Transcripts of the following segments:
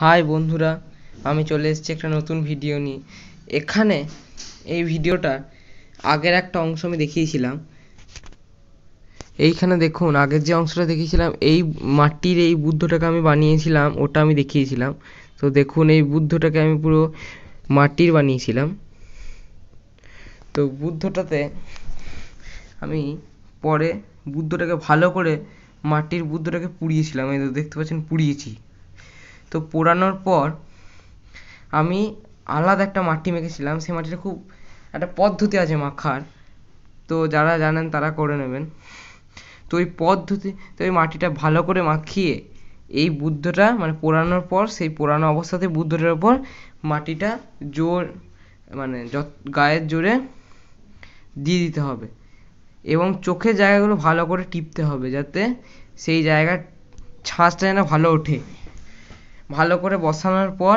high বন্ধুরা আমি চলে এসেছি একটা নতুন ভিডিও নিয়ে এখানে এই ভিডিওটা আগের একটা অংশ আমি দেখিয়েছিলাম এইখানে দেখুন আগের যে অংশটা দেখিয়েছিলাম এই মাটির এই বুদ্ধটাকে আমি বানিয়েছিলাম ওটা আমি দেখিয়েছিলাম তো দেখুন এই বুদ্ধটাকে আমি পুরো মাটির বানিয়েছিলাম তো বুদ্ধটাতে আমি পরে বুদ্ধটাকে ভালো করে মাটির বুদ্ধটাকে পুড়িয়েছিলাম এই তো দেখতে পাচ্ছেন পুড়িয়েছি তো পোড়ানোর পর আমি আলাদা একটা মাটি মেখেছিলাম সেই মাটিটা খুব একটা পদ্ধতি আছে মাখার তো যারা জানেন তারা করে নেবেন তো ওই পদ্ধতি তো ওই মাটিটা ভালো করে মাখিয়ে এই বুদ্ধটা মানে পোড়ানোর পর সেই পোড়ানো অবস্থাতে বুদ্ধটার ওপর মাটিটা জোর মানে যত গায়ের জোরে দিয়ে দিতে হবে এবং চোখের জায়গাগুলো ভালো করে টিপতে হবে যাতে সেই জায়গার ছাঁচটা যেন ভালো ওঠে ভালো করে বসানোর পর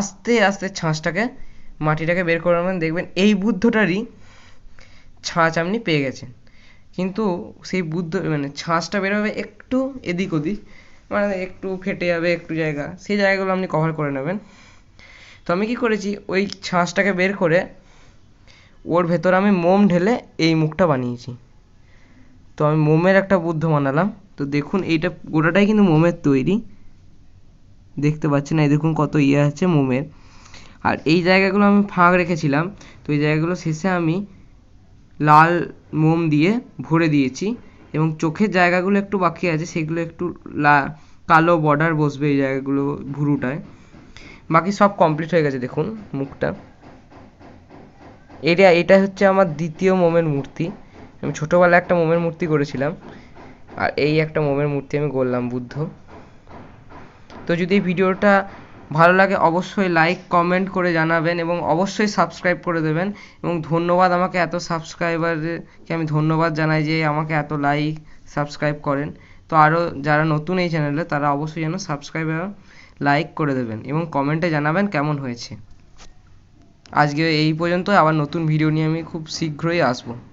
আস্তে আস্তে ছাঁচটাকে মাটিটাকে বের করে মানে নেবেন দেখবেন এই বুদ্ধটারই ছাঁচ আপনি পেয়ে গেছেন কিন্তু সেই বুদ্ধ মানে ছাঁচটা বের হবে একটু এদিক ওদিক মানে একটু ফেটে যাবে একটু জায়গা সেই জায়গাগুলো আপনি কভার করে নেবেন তো আমি কি করেছি ওই ছাঁচটাকে বের করে ওর ভেতরে আমি মোম ঢেলে এই মুখটা বানিয়েছি তো আমি মোমের একটা বুদ্ধ বানালাম তো দেখুন এইটা গোটাটাই কিন্তু মোমের তৈরি দেখতে পাচ্ছেন এই দেখুন কত ইয়ে আছে মোমের আর এই জায়গাগুলো আমি ফাঁক রেখেছিলাম তো এই জায়গাগুলো শেষে আমি লাল মোম দিয়ে ভরে দিয়েছি এবং চোখের জায়গাগুলো একটু বাকি আছে সেগুলো একটু লা কালো বর্ডার বসবে এই জায়গাগুলো ভুরুটায় বাকি সব কমপ্লিট হয়ে গেছে দেখুন মুখটা এটা এটা হচ্ছে আমার দ্বিতীয় মোমের মূর্তি আমি ছোটোবেলায় একটা মোমের মূর্তি করেছিলাম আর এই একটা মোমের মূর্তি আমি করলাম বুদ্ধ তো যদি এই ভিডিওটা ভালো লাগে অবশ্যই লাইক কমেন্ট করে জানাবেন এবং অবশ্যই সাবস্ক্রাইব করে দেবেন এবং ধন্যবাদ আমাকে এত সাবস্ক্রাইবারকে আমি ধন্যবাদ জানাই যে আমাকে এত লাইক সাবস্ক্রাইব করেন তো আরও যারা নতুন এই চ্যানেলে তারা অবশ্যই যেন সাবস্ক্রাইব লাইক করে দেবেন এবং কমেন্টে জানাবেন কেমন হয়েছে আজকে এই পর্যন্ত আবার নতুন ভিডিও নিয়ে আমি খুব শীঘ্রই আসবো